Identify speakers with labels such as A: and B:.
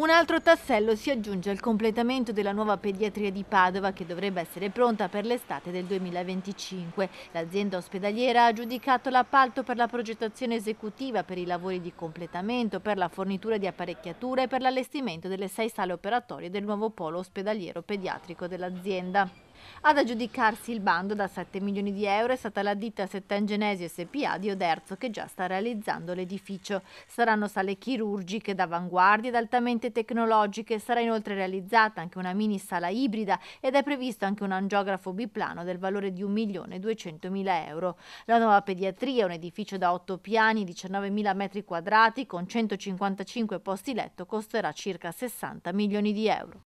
A: Un altro tassello si aggiunge al completamento della nuova pediatria di Padova che dovrebbe essere pronta per l'estate del 2025. L'azienda ospedaliera ha aggiudicato l'appalto per la progettazione esecutiva, per i lavori di completamento, per la fornitura di apparecchiature e per l'allestimento delle sei sale operatorie del nuovo polo ospedaliero pediatrico dell'azienda. Ad aggiudicarsi il bando da 7 milioni di euro è stata la ditta Settengenesi SPA di Oderzo che già sta realizzando l'edificio. Saranno sale chirurgiche d'avanguardia ed altamente tecnologiche, sarà inoltre realizzata anche una mini sala ibrida ed è previsto anche un angiografo biplano del valore di 1 milione 200 mila euro. La nuova pediatria, un edificio da 8 piani, 19 mila metri quadrati con 155 posti letto, costerà circa 60 milioni di euro.